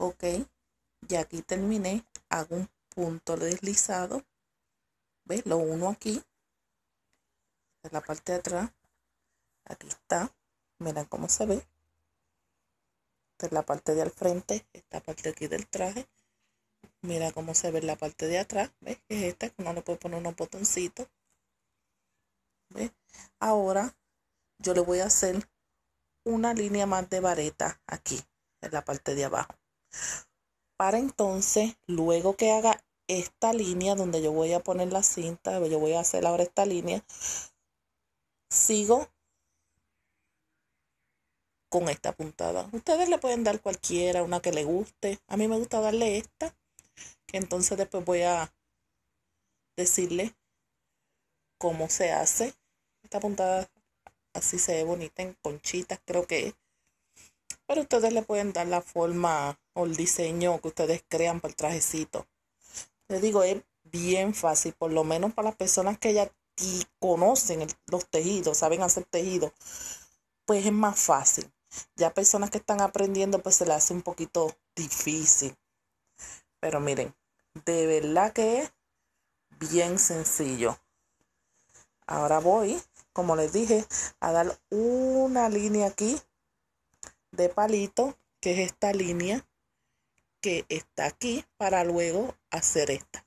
ok, ya aquí terminé, hago un punto deslizado, ¿ves? Lo uno aquí, en la parte de atrás, aquí está, mira cómo se ve, en es la parte de al frente, esta parte aquí del traje, mira cómo se ve la parte de atrás, ¿ves? es esta, que le puede poner un botoncitos, Ahora yo le voy a hacer una línea más de vareta aquí, en la parte de abajo para entonces, luego que haga esta línea donde yo voy a poner la cinta, yo voy a hacer ahora esta línea, sigo con esta puntada. Ustedes le pueden dar cualquiera, una que le guste. A mí me gusta darle esta, que entonces después voy a decirle cómo se hace. Esta puntada así se ve bonita en conchitas, creo que es. Pero ustedes le pueden dar la forma o el diseño que ustedes crean para el trajecito. Les digo, es bien fácil, por lo menos para las personas que ya conocen los tejidos, saben hacer tejido, pues es más fácil. Ya personas que están aprendiendo, pues se le hace un poquito difícil. Pero miren, de verdad que es bien sencillo. Ahora voy, como les dije, a dar una línea aquí de palito, que es esta línea que está aquí, para luego hacer esta.